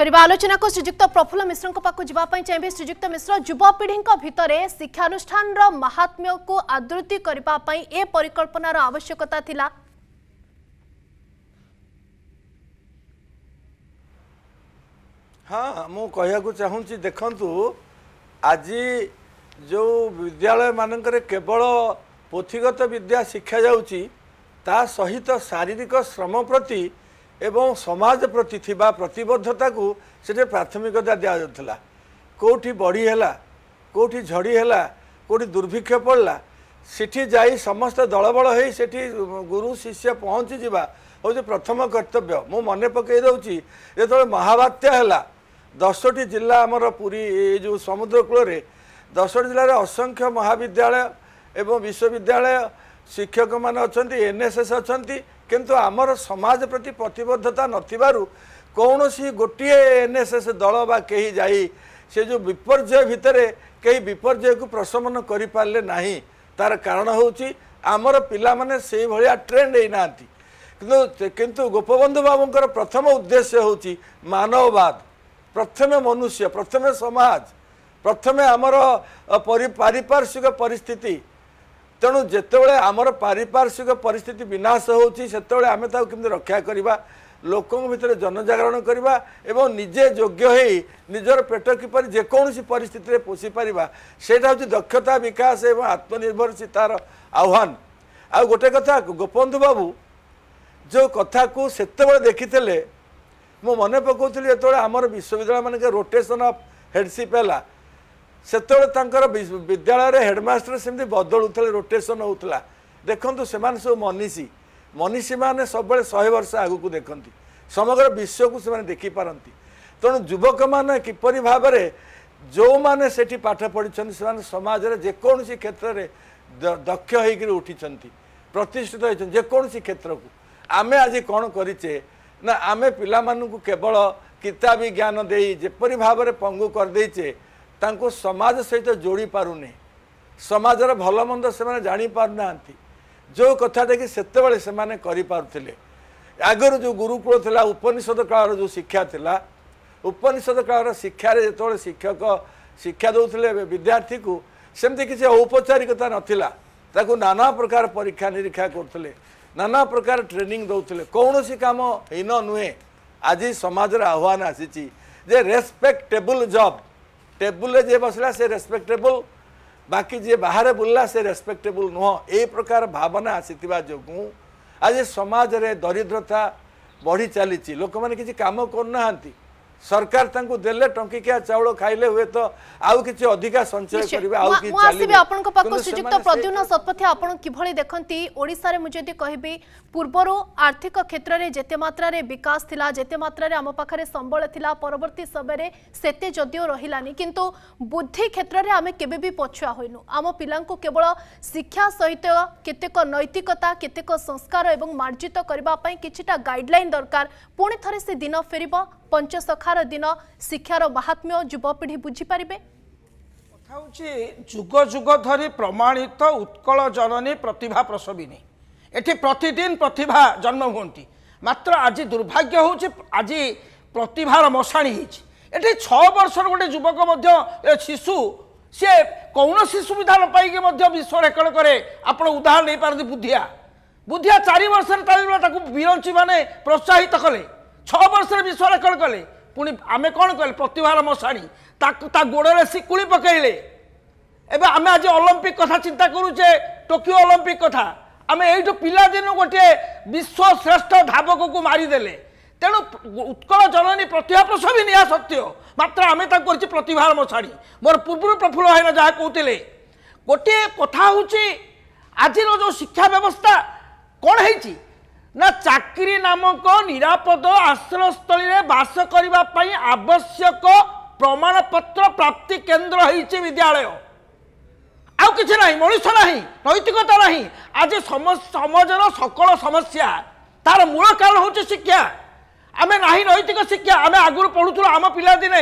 ଫେରିବା ଆଲୋଚନାକୁ ଶ୍ରୀଯୁକ୍ତ ପ୍ରଫୁଲ୍ଲ ମିଶ୍ରଙ୍କ ପାଖକୁ ଯିବା ପାଇଁ ଚାହିଁବେ ଶ୍ରୀଯୁକ୍ତ ମିଶ୍ର ଯୁବପିଢ଼ିଙ୍କ ଭିତରେ ଶିକ୍ଷାନୁଷ୍ଠାନର ମହାତ୍ମ୍ୟକୁ ଆଦୃତି କରିବା ପାଇଁ ଏ ପରିକଳ୍ପନାର ଆବଶ୍ୟକତା ଥିଲା ହଁ ମୁଁ କହିବାକୁ ଚାହୁଁଛି ଦେଖନ୍ତୁ ଆଜି ଯେଉଁ ବିଦ୍ୟାଳୟମାନଙ୍କରେ କେବଳ ପୋଥିଗତ ବିଦ୍ୟା ଶିଖାଯାଉଛି ତା ସହିତ ଶାରୀରିକ ଶ୍ରମ ପ୍ରତି ଏବଂ ସମାଜ ପ୍ରତି ଥିବା ପ୍ରତିବଦ୍ଧତାକୁ ସେଠି ପ୍ରାଥମିକତା ଦିଆଯାଉଥିଲା କେଉଁଠି ବଢ଼ି ହେଲା କେଉଁଠି ଝଡ଼ି ହେଲା କେଉଁଠି ଦୁର୍ଭିକ୍ଷ ପଡ଼ିଲା ସେଠି ଯାଇ ସମସ୍ତ ଦଳବଳ ହୋଇ ସେଠି ଗୁରୁ ଶିଷ୍ୟ ପହଞ୍ଚିଯିବା ହେଉଛି ପ୍ରଥମ କର୍ତ୍ତବ୍ୟ ମୁଁ ମନେ ପକାଇ ଦେଉଛି ଯେତେବେଳେ ମହାବାତ୍ୟା ହେଲା ଦଶଟି ଜିଲ୍ଲା ଆମର ପୁରୀ ଏଇ ଯେଉଁ ସମୁଦ୍ର କୂଳରେ ଦଶଟି ଜିଲ୍ଲାରେ ଅସଂଖ୍ୟ ମହାବିଦ୍ୟାଳୟ ଏବଂ ବିଶ୍ୱବିଦ୍ୟାଳୟ ଶିକ୍ଷକମାନେ ଅଛନ୍ତି ଏନ୍ଏସ୍ଏସ୍ ଅଛନ୍ତି କିନ୍ତୁ ଆମର ସମାଜ ପ୍ରତି ପ୍ରତିବଦ୍ଧତା ନଥିବାରୁ କୌଣସି ଗୋଟିଏ ଏନ୍ ଏସ୍ ଏସ୍ ଦଳ ବା କେହି ଯାଇ ସେ ଯେଉଁ ବିପର୍ଯ୍ୟୟ ଭିତରେ କେହି ବିପର୍ଯ୍ୟୟକୁ ପ୍ରଶମନ କରିପାରିଲେ ନାହିଁ ତା'ର କାରଣ ହେଉଛି ଆମର ପିଲାମାନେ ସେଇଭଳିଆ ଟ୍ରେଣ୍ଡ ହେଇନାହାନ୍ତି କିନ୍ତୁ କିନ୍ତୁ ଗୋପବନ୍ଧୁ ବାବୁଙ୍କର ପ୍ରଥମ ଉଦ୍ଦେଶ୍ୟ ହେଉଛି ମାନବବାଦ ପ୍ରଥମେ ମନୁଷ୍ୟ ପ୍ରଥମେ ସମାଜ ପ୍ରଥମେ ଆମର ପାରିପାର୍ଶ୍ୱିକ ପରିସ୍ଥିତି ତେଣୁ ଯେତେବେଳେ ଆମର ପାରିପାର୍ଶ୍ୱିକ ପରିସ୍ଥିତି ବିନାଶ ହେଉଛି ସେତେବେଳେ ଆମେ ତାକୁ କେମିତି ରକ୍ଷା କରିବା ଲୋକଙ୍କ ଭିତରେ ଜନଜାଗରଣ କରିବା ଏବଂ ନିଜେ ଯୋଗ୍ୟ ହୋଇ ନିଜର ପେଟ କିପରି ଯେକୌଣସି ପରିସ୍ଥିତିରେ ପୋଷିପାରିବା ସେଇଟା ହେଉଛି ଦକ୍ଷତା ବିକାଶ ଏବଂ ଆତ୍ମନିର୍ଭରଶୀଳ ତା'ର ଆହ୍ୱାନ ଆଉ ଗୋଟେ କଥା ଗୋପବନ୍ଧୁ ବାବୁ ଯେଉଁ କଥାକୁ ସେତେବେଳେ ଦେଖିଥିଲେ ମୁଁ ମନେ ପକାଉଥିଲି ଯେତେବେଳେ ଆମର ବିଶ୍ୱବିଦ୍ୟାଳୟ ମାନଙ୍କରେ ରୋଟେସନ୍ ଅଫ୍ ହେଡ଼ସିପ୍ ହେଲା ସେତେବେଳେ ତାଙ୍କର ବିଦ୍ୟାଳୟରେ ହେଡ଼ମାଷ୍ଟର ସେମିତି ବଦଳୁଥିଲେ ରୋଟେସନ୍ ହେଉଥିଲା ଦେଖନ୍ତୁ ସେମାନେ ସବୁ ମନୀଷୀ ମନିଷୀମାନେ ସବୁବେଳେ ଶହେ ବର୍ଷ ଆଗକୁ ଦେଖନ୍ତି ସମଗ୍ର ବିଶ୍ୱକୁ ସେମାନେ ଦେଖିପାରନ୍ତି ତେଣୁ ଯୁବକମାନେ କିପରି ଭାବରେ ଯେଉଁମାନେ ସେଠି ପାଠ ପଢ଼ିଛନ୍ତି ସେମାନେ ସମାଜରେ ଯେକୌଣସି କ୍ଷେତ୍ରରେ ଦକ୍ଷ ହେଇକରି ଉଠିଛନ୍ତି ପ୍ରତିଷ୍ଠିତ ହେଇଛନ୍ତି ଯେକୌଣସି କ୍ଷେତ୍ରକୁ ଆମେ ଆଜି କ'ଣ କରିଛେ ନା ଆମେ ପିଲାମାନଙ୍କୁ କେବଳ କିତାବୀ ଜ୍ଞାନ ଦେଇ ଯେପରି ଭାବରେ ପଙ୍ଗୁ କରିଦେଇଛେ ତାଙ୍କୁ ସମାଜ ସହିତ ଯୋଡ଼ି ପାରୁନି ସମାଜର ଭଲ ମନ୍ଦ ସେମାନେ ଜାଣିପାରୁନାହାନ୍ତି ଯେଉଁ କଥା ଦେଖି ସେତେବେଳେ ସେମାନେ କରିପାରୁଥିଲେ ଆଗରୁ ଯେଉଁ ଗୁରୁକୁଳ ଥିଲା ଉପନିଷଦ କାଳର ଯେଉଁ ଶିକ୍ଷା ଥିଲା ଉପନିଷଦ କାଳର ଶିକ୍ଷାରେ ଯେତେବେଳେ ଶିକ୍ଷକ ଶିକ୍ଷା ଦେଉଥିଲେ ଏବେ ବିଦ୍ୟାର୍ଥୀକୁ ସେମିତି କିଛି ଔପଚାରିକତା ନଥିଲା ତାକୁ ନାନା ପ୍ରକାର ପରୀକ୍ଷା ନିରୀକ୍ଷା କରୁଥିଲେ ନାନା ପ୍ରକାର ଟ୍ରେନିଂ ଦେଉଥିଲେ କୌଣସି କାମ ହୀନ ନୁହେଁ ଆଜି ସମାଜର ଆହ୍ୱାନ ଆସିଛି ଯେ ରେସ୍ପେକ୍ଟେବୁଲ୍ ଜବ୍ ଟେବୁଲରେ ଯିଏ ବସିଲା ସେ ରେସ୍ପେକ୍ଟେବୁଲ୍ ବାକି ଯିଏ ବାହାରେ ବୁଲିଲା ସେ ରେସ୍ପେକ୍ଟେବୁଲ୍ ନୁହଁ ଏଇ ପ୍ରକାର ଭାବନା ଆସିଥିବା ଯୋଗୁଁ ଆଜି ସମାଜରେ ଦରିଦ୍ରତା ବଢ଼ି ଚାଲିଛି ଲୋକମାନେ କିଛି କାମ କରୁନାହାନ୍ତି সরকার তাঙ্কু দেলে টঙ্কিকিয়া চাউল খাইলে হুয়েত আউ কিছু অধিকা সঞ্চয় করিবে আউ কি চালিবে আপনাଙ୍କ ପାଖ ଶ୍ରୀଯୁକ୍ତ ପ୍ରଦ୍ୟୁମ୍ନ ଶତପଥୀ ଆପଣ କିଭଳି ଦେଖନ୍ତି ଓଡ଼ିଶାରେ ମୁଁ ଯଦି କହିବି ପୂର୍ବରୁ ଆର୍ଥିକ କ୍ଷେତ୍ରରେ ଯେତେ ମାତ୍ରାରେ ବିକାଶ ଥିଲା ଯେତେ ମାତ୍ରାରେ ଆମ ପାଖରେ ସମ୍ବଳ ଥିଲା ପରବର୍ତ୍ତୀ ସମୟରେ ସେତେ ଯଦିଓ ରହିଲାନି କିନ୍ତୁ ବୁଦ୍ଧି କ୍ଷେତ୍ରରେ ଆମେ କେବେ ବି ପଛୁଆ ହୋଇନୁ ଆମ ପିଲାଙ୍କୁ କେବଳ ଶିକ୍ଷା ସହିତ କେତେକ ନୈତିକତା କେତେକ ସଂସ୍କାର ଏବଂ ମାର୍ଜିତ କରିବା ପାଇଁ କିଛିଟା ଗାଇଡଲାଇନ୍ ଦରକାର ପୁଣି ଥରେ ସେ ଦିନ ଫେରିବ ପଞ୍ଚସଖା ଶିକ୍ଷାର ଦିନ ଶିକ୍ଷାର ମାହାତ୍ମ୍ୟ ଯୁବପିଢ଼ି ବୁଝିପାରିବେ କଥା ହେଉଛି ଯୁଗ ଯୁଗ ଧରି ପ୍ରମାଣିତ ଉତ୍କଳ ଜନନୀ ପ୍ରତିଭା ପ୍ରସବିନୀ ଏଠି ପ୍ରତିଦିନ ପ୍ରତିଭା ଜନ୍ମ ହୁଅନ୍ତି ମାତ୍ର ଆଜି ଦୁର୍ଭାଗ୍ୟ ହେଉଛି ଆଜି ପ୍ରତିଭାର ମଶାଣି ହେଇଛି ଏଠି ଛଅ ବର୍ଷର ଗୋଟେ ଯୁବକ ମଧ୍ୟ ଶିଶୁ ସିଏ କୌଣସି ସୁବିଧା ନ ପାଇକି ମଧ୍ୟ ବିଶ୍ୱ ରେକର୍ଡ଼ କରେ ଆପଣ ଉଦାହରଣ ନେଇପାରନ୍ତି ବୁଦ୍ଧିଆ ବୁଦ୍ଧିଆ ଚାରି ବର୍ଷରେ ତାକୁ ବିରଞ୍ଚି ମାନେ ପ୍ରୋତ୍ସାହିତ କଲେ ଛଅ ବର୍ଷରେ ବିଶ୍ୱ ରେକର୍ଡ଼ କଲେ ପୁଣି ଆମେ କ'ଣ କହିଲେ ପ୍ରତିଭାର ମଶାଣି ତାକୁ ତା ଗୋଡ଼ରେ ଶିକୁଳି ପକାଇଲେ ଏବେ ଆମେ ଆଜି ଅଲମ୍ପିକ୍ କଥା ଚିନ୍ତା କରୁଛେ ଟୋକିଓ ଅଲମ୍ପିକ୍ କଥା ଆମେ ଏଇଠୁ ପିଲାଦିନୁ ଗୋଟିଏ ବିଶ୍ୱଶ୍ରେଷ୍ଠ ଧାବକକୁ ମାରିଦେଲେ ତେଣୁ ଉତ୍କଳ ଜନନୀ ପ୍ରତିଭା ପ୍ରସବିନୀ ଏହା ସତ୍ୟ ମାତ୍ର ଆମେ ତାକୁ କରିଛି ପ୍ରତିଭାର ମଶାଣି ମୋର ପୂର୍ବରୁ ପ୍ରଫୁଲ୍ଲ ଭାଇନା ଯାହା କହୁଥିଲେ ଗୋଟିଏ କଥା ହେଉଛି ଆଜିର ଯେଉଁ ଶିକ୍ଷା ବ୍ୟବସ୍ଥା କ'ଣ ହେଇଛି ନା ଚାକିରି ନାମକ ନିରାପଦ ଆଶ୍ରୟସ୍ଥଳୀରେ ବାସ କରିବା ପାଇଁ ଆବଶ୍ୟକ ପ୍ରମାଣପତ୍ର ପ୍ରାପ୍ତି କେନ୍ଦ୍ର ହେଇଛି ବିଦ୍ୟାଳୟ ଆଉ କିଛି ନାହିଁ ମଣିଷ ନାହିଁ ନୈତିକତା ନାହିଁ ଆଜି ସମାଜର ସକଳ ସମସ୍ୟା ତାର ମୂଳ କାରଣ ହେଉଛି ଶିକ୍ଷା ଆମେ ନାହିଁ ନୈତିକ ଶିକ୍ଷା ଆମେ ଆଗରୁ ପଢ଼ୁଥିଲୁ ଆମ ପିଲାଦିନେ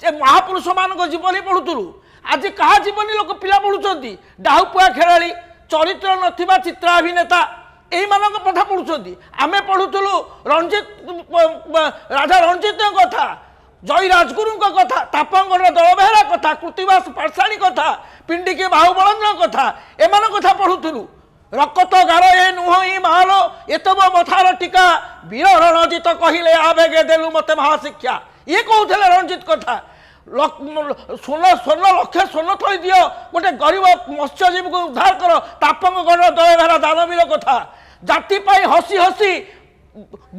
ଯେ ମହାପୁରୁଷମାନଙ୍କ ଜୀବନୀ ପଢ଼ୁଥିଲୁ ଆଜି କାହା ଜୀବନୀ ଲୋକ ପିଲା ପଢ଼ୁଛନ୍ତି ଡାହୁପୁଆ ଖେଳାଳି ଚରିତ୍ର ନଥିବା ଚିତ୍ର ଅଭିନେତା এইমানক কথা পড়ুଛନ୍ତି ଆମେ ପଢ଼ୁଥିଲୁ ରଣଜିତ ରାଧା ରଣଜିତଙ୍କ କଥା ଜୟୀ ରାଜଗୁରୁଙ୍କ କଥା ତାପଙ୍ଗର ଦଳବେହେରା କଥା କୃତିବାସ ପାଠଶାଣୀ କଥା ପିଣ୍ଡିକି ବାହୁବଳଙ୍କ କଥା ଏମାନଙ୍କ କଥା ପଢ଼ୁଥିଲୁ ରକତ ଗାର ଏ ନୁହଁ ମାଲ ଏତବ ମଥାର ଟୀକା ବୀର ରଣଜିତ କହିଲେ ଆବେଗେ ଦେଲୁ ମୋତେ ମହାଶିକ୍ଷା ଇଏ କହୁଥିଲେ ରଣଜିତ କଥା ସ୍ୱର୍ଣ୍ଣ ସ୍ୱର୍ଣ୍ଣ ଲକ୍ଷେ ସ୍ୱର୍ଣ୍ଣ ଥୋଇଦିଅ ଗୋଟେ ଗରିବ ମତ୍ସ୍ୟଜୀବୀକୁ ଉଦ୍ଧାର କର ତାପଙ୍କ ଗଣ ଦୟଘର ଦାନବୀର କଥା ଜାତି ପାଇଁ ହସି ହସି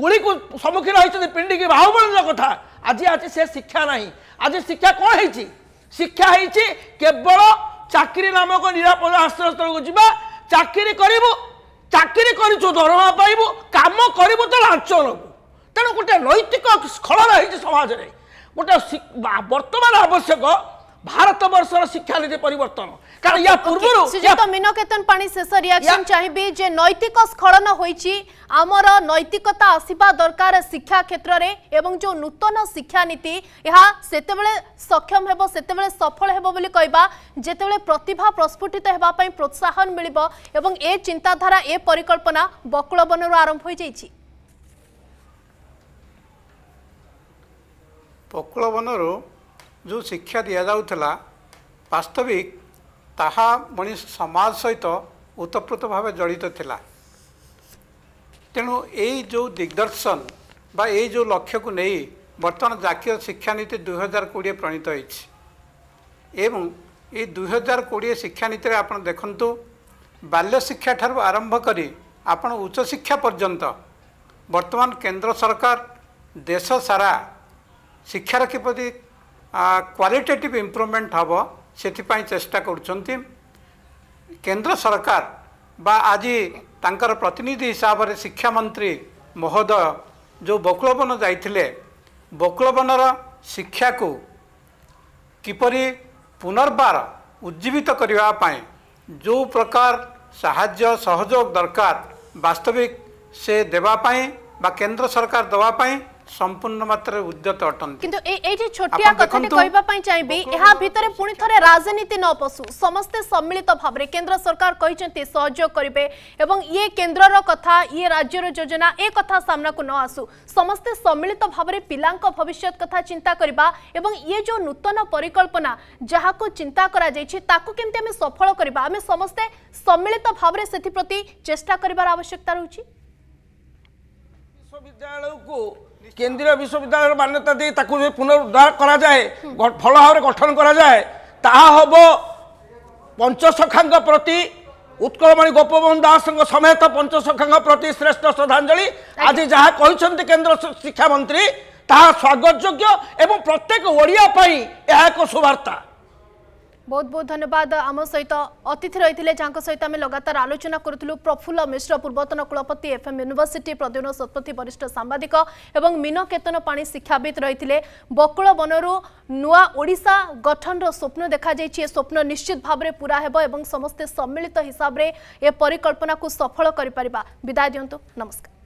ଗୁଳିକୁ ସମ୍ମୁଖୀନ ହୋଇଛନ୍ତି ପିଣ୍ଡିକି ବାହୁବଳୀର କଥା ଆଜି ଆଜି ସେ ଶିକ୍ଷା ନାହିଁ ଆଜି ଶିକ୍ଷା କ'ଣ ହେଇଛି ଶିକ୍ଷା ହେଇଛି କେବଳ ଚାକିରି ନାମକ ନିରାପଦ ଆଶ୍ରୟସ୍ଥଳକୁ ଯିବା ଚାକିରି କରିବୁ ଚାକିରି କରିଛୁ ଦରମା ପାଇବୁ କାମ କରିବୁ ତ ଲାଞ୍ଚ ନେବୁ ତେଣୁ ଗୋଟେ ନୈତିକ ସ୍ଖଳନ ହେଇଛି ସମାଜରେ গোটে বর্তমান আবশ্যক ଭାରତବର୍ଷର ଶିକ୍ଷାନୀତି ପରିବର୍ତ୍ତନ କାରଣ ୟା ପୂର୍ବରୁ ଶ୍ରୀଯୁକ୍ତ ମୀନକେତନ ପାଣି ଶେଷ ରିଆକ୍ସନ ଚାହିଁବି ଯେ ନୈତିକ ସ୍ଖଳନ ହୋଇଛି ଆମର ନୈତିକତା ଆସିବା ଦରକାର ଶିକ୍ଷା କ୍ଷେତ୍ରରେ ଏବଂ ଯେଉଁ ନୂତନ ଶିକ୍ଷାନୀତି ଏହା ସେତେବେଳେ ସକ୍ଷମ ହେବ ସେତେବେଳେ ସଫଳ ହେବ ବୋଲି କହିବା ଯେତେବେଳେ ପ୍ରତିଭା ପ୍ରସ୍ଫୁଟିତ ହେବା ପାଇଁ ପ୍ରୋତ୍ସାହନ ମିଳିବ ଏବଂ ଏ ଚିନ୍ତାଧାରା ଏ ପରିକଳ୍ପନା ବକୁଳବନରୁ ଆରମ୍ଭ ହୋଇଯାଇଛି ପକୁଳବନରୁ ଯେଉଁ ଶିକ୍ଷା ଦିଆଯାଉଥିଲା ବାସ୍ତବିକ ତାହା ମଣିଷ ସମାଜ ସହିତ ଉତପ୍ରୋତ ଭାବେ ଜଡ଼ିତ ଥିଲା ତେଣୁ ଏଇ ଯେଉଁ ଦିଗ୍ଦର୍ଶନ ବା ଏଇ ଯେଉଁ ଲକ୍ଷ୍ୟକୁ ନେଇ ବର୍ତ୍ତମାନ ଜାତୀୟ ଶିକ୍ଷାନୀତି ଦୁଇହଜାର କୋଡ଼ିଏ ପ୍ରଣୀତ ହୋଇଛି ଏବଂ ଏଇ ହଜାର କୋଡ଼ିଏ ଶିକ୍ଷାନୀତିରେ ଆପଣ ଦେଖନ୍ତୁ ଠାରୁ ଆରମ୍ଭ କରି ଆପଣ ଉଚ୍ଚଶିକ୍ଷା ପର୍ଯ୍ୟନ୍ତ ବର୍ତ୍ତମାନ କେନ୍ଦ୍ର ସରକାର ଦେଶ ସାରା ଶିକ୍ଷାର କିପରି କ୍ୱାଲିଟେଟିଭ୍ ଇମ୍ପ୍ରୁଭମେଣ୍ଟ ହେବ ସେଥିପାଇଁ ଚେଷ୍ଟା କରୁଛନ୍ତି କେନ୍ଦ୍ର ସରକାର ବା ଆଜି ତାଙ୍କର ପ୍ରତିନିଧି ହିସାବରେ ଶିକ୍ଷାମନ୍ତ୍ରୀ ମହୋଦୟ ଯେଉଁ ବକୁଳବନ ଯାଇଥିଲେ ବକୁଳବନର ଶିକ୍ଷାକୁ କିପରି ପୁନର୍ବାର ଉଜ୍ଜୀବିତ କରିବା ପାଇଁ ଯେଉଁ ପ୍ରକାର ସାହାଯ୍ୟ ସହଯୋଗ ଦରକାର ବାସ୍ତବିକ ସେ ଦେବା ପାଇଁ ବା କେନ୍ଦ୍ର ସରକାର ଦେବା ପାଇଁ সম্পূর্ণ মাত্রায় উদ্যত অটନ୍ତି কিন্তু এই এই যে ছোটিয়া কথাটি কইবা পাই চাইবি এহা ভিতরে পুনি থরে রাজনীতি ন পশু সমস্তে সম্মিলিত ভাবে কেন্দ্র সরকার কইছন্তি সহযোগ করিবে এবং ইয়ে কেন্দ্রর কথা ইয়ে রাজ্যর যোজনা এ কথা সামনাকু ন আসু সমস্তে সম্মিলিত ভাবে পিলাঙ্ক ভবিষ্যৎ কথা চিন্তা করিবা এবং ইয়ে যে নূতন পরিকল্পনা যাহাকু চিন্তা করা যাইছি তাকু কেমতে আমি সফল করিবা আমি সমস্তে সম্মিলিত ভাবে সেথি প্রতি চেষ্টা করিবার আবশ্যকতা রহুছি বিশ্ববিদ্যালয়কু কেন্দ্রীয় বিশ্ববিদ্যালয়ের মান্যতা দিয়ে তাকে যদি পুনরুদ্ধার করা যায় ভাল ভাবে গঠন করা যায় তাহা হব পঞ্চসখাঙ্ক প্রতি উৎকলমণি গোপবন্ধু দাসঙ্ক সমেত পঞ্চসখাঙ্ক প্রতি শ্রেষ্ঠ শ্রদ্ধাঞ্জলি আজ যা কিন্তু কেন্দ্র শিক্ষামন্ত্রী তাহা স্বাগতযোগ্য এবং প্রত্যেক ওড়িয়া পাই এক শুভার্তা ବହୁତ ବହୁତ ଧନ୍ୟବାଦ ଆମ ସହିତ ଅତିଥି ରହିଥିଲେ ଯାହାଙ୍କ ସହିତ ଆମେ ଲଗାତାର ଆଲୋଚନା କରୁଥିଲୁ ପ୍ରଫୁଲ୍ଲ ମିଶ୍ର ପୂର୍ବତନ କୁଳପତି ଏଫ୍ଏମ୍ ୟୁନିଭର୍ସିଟି ପ୍ରଦ୍ୟୁନ ଶତପଥୀ ବରିଷ୍ଠ ସାମ୍ବାଦିକ ଏବଂ ମୀନକେତନ ପାଣି ଶିକ୍ଷାବିତ୍ ରହିଥିଲେ ବକୁଳ ବନରୁ ନୂଆ ଓଡ଼ିଶା ଗଠନର ସ୍ୱପ୍ନ ଦେଖାଯାଇଛି ଏ ସ୍ୱପ୍ନ ନିଶ୍ଚିତ ଭାବରେ ପୂରା ହେବ ଏବଂ ସମସ୍ତେ ସମ୍ମିଳିତ ହିସାବରେ ଏ ପରିକଳ୍ପନାକୁ ସଫଳ କରିପାରିବା ବିଦାୟ ଦିଅନ୍ତୁ ନମସ୍କାର